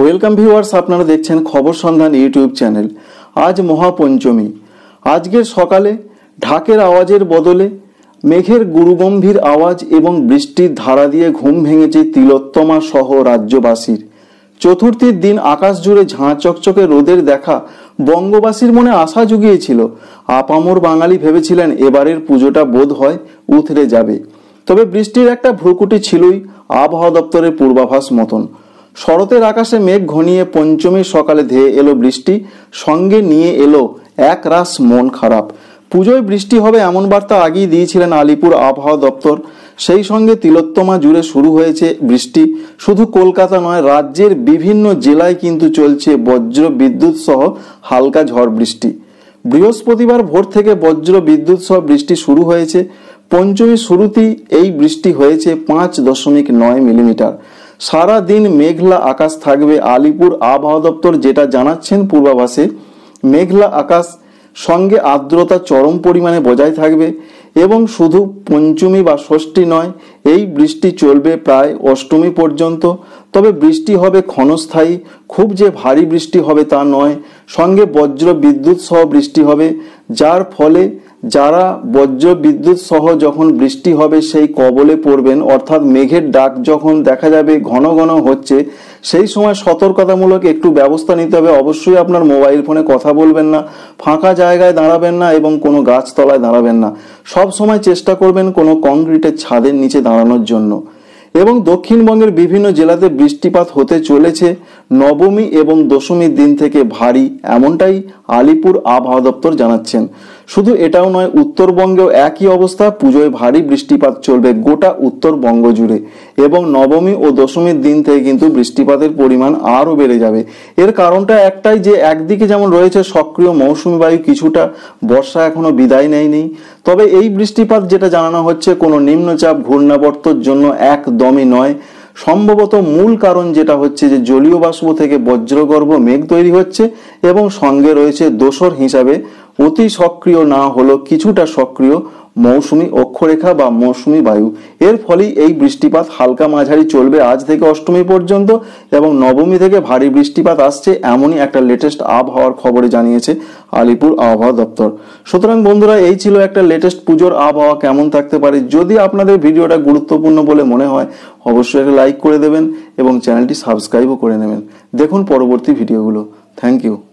welcome viewers আপনারা দেখছেন খবর সন্ধান ইউটিউব চ্যানেল আজ মহাপঞ্চমী আজকের সকালে ঢাকের আওয়াজের বদলে মেঘের গুরুগম্ভীর আওয়াজ এবং বৃষ্টির ধারা দিয়ে ঘুম ভেঙেছে তিলোত্তমা সহ রাজ্যবাসীর চতুর্থীর দিন আকাশ জুড়ে ঝাঁ চকচকে রোদের দেখা বঙ্গবাসীর মনে আশা জুগিয়েছিল আপামর বাঙালি ভেবেছিলেন এবারের পুজোটা বোধ হয় উথরে যাবে তবে বৃষ্টির একটা ভ্রুকুটি ছিলই আবহাওয়া দপ্তরের পূর্বাভাস মতন শরতের আকাশে মেঘ ঘনিয়ে পঞ্চমীর সকালে ধেয়ে এলো বৃষ্টি সঙ্গে নিয়ে এলো এক রাস মন খারাপ পুজোয় বৃষ্টি হবে এমন বার্তা আগেই দিয়েছিলেন আলিপুর আবহাওয়া দপ্তর সেই সঙ্গে তিলোত্তমা জুড়ে শুরু হয়েছে বৃষ্টি শুধু কলকাতা নয় রাজ্যের বিভিন্ন জেলায় কিন্তু চলছে বজ্র বিদ্যুৎ সহ হালকা ঝড় বৃষ্টি বৃহস্পতিবার ভোর থেকে বজ্র বিদ্যুৎ সহ বৃষ্টি শুরু হয়েছে পঞ্চমী শুরুতেই এই বৃষ্টি হয়েছে পাঁচ দশমিক নয় মিলিমিটার সারা দিন মেঘলা আকাশ থাকবে আলিপুর আবহাওয়া দপ্তর যেটা জানাচ্ছেন পূর্বাভাসে মেঘলা আকাশ সঙ্গে আর্দ্রতা চরম পরিমাণে বজায় থাকবে এবং শুধু পঞ্চমী বা ষষ্ঠী নয় এই বৃষ্টি চলবে প্রায় অষ্টমী পর্যন্ত তবে বৃষ্টি হবে ক্ষণস্থায়ী খুব যে ভারী বৃষ্টি হবে তা নয় সঙ্গে বজ্র বিদ্যুৎ সহ বৃষ্টি হবে যার ফলে যারা বজ্র বিদ্যুৎ সহ যখন বৃষ্টি হবে সেই কবলে পড়বেন অর্থাৎ মেঘের ডাক যখন দেখা যাবে ঘন ঘন হচ্ছে সেই সময় সতর্কতামূলক একটু ব্যবস্থা নিতে হবে অবশ্যই আপনার মোবাইল ফোনে কথা বলবেন না ফাঁকা জায়গায় দাঁড়াবেন না এবং কোনো গাছতলায় দাঁড়াবেন না সব সময় চেষ্টা করবেন কোনো কংক্রিটের ছাদের নিচে দাঁড়ানোর জন্য এবং দক্ষিণবঙ্গের বিভিন্ন জেলাতে বৃষ্টিপাত হতে চলেছে নবমী এবং দশমীর দিন থেকে ভারী এমনটাই আলিপুর আবহাওয়া দপ্তর জানাচ্ছেন শুধু এটাও নয় উত্তরবঙ্গেও একই অবস্থা পুজোয় ভারী বৃষ্টিপাত চলবে গোটা উত্তরবঙ্গ জুড়ে এবং নবমী ও দশমীর দিন থেকে কিন্তু বৃষ্টিপাতের পরিমাণ আরও বেড়ে যাবে এর কারণটা একটাই যে একদিকে যেমন রয়েছে সক্রিয় মৌসুমি বায়ু কিছুটা বর্ষা এখনও বিদায় নেয়নি তবে এই বৃষ্টিপাত যেটা জানানো হচ্ছে কোনো নিম্নচাপ ঘূর্ণাবর্তর জন্য একদমই নয় সম্ভবত মূল কারণ যেটা হচ্ছে যে জলীয় বাষ্প থেকে বজ্রগর্ভ মেঘ তৈরি হচ্ছে এবং সঙ্গে রয়েছে দোসর হিসাবে অতি সক্রিয় না হলেও কিছুটা সক্রিয় মৌসুমি অক্ষরেখা বা মৌসুমি বায়ু এর ফলেই এই বৃষ্টিপাত হালকা মাঝারি চলবে আজ থেকে অষ্টমী পর্যন্ত এবং নবমী থেকে ভারী বৃষ্টিপাত আসছে এমনই একটা লেটেস্ট আবহাওয়ার খবরে জানিয়েছে আলিপুর আবহাওয়া দপ্তর সুতরাং বন্ধুরা এই ছিল একটা লেটেস্ট পুজোর আবহাওয়া কেমন থাকতে পারে যদি আপনাদের ভিডিওটা গুরুত্বপূর্ণ বলে মনে হয় অবশ্যই লাইক করে দেবেন এবং চ্যানেলটি সাবস্ক্রাইবও করে নেবেন দেখুন পরবর্তী ভিডিওগুলো থ্যাংক ইউ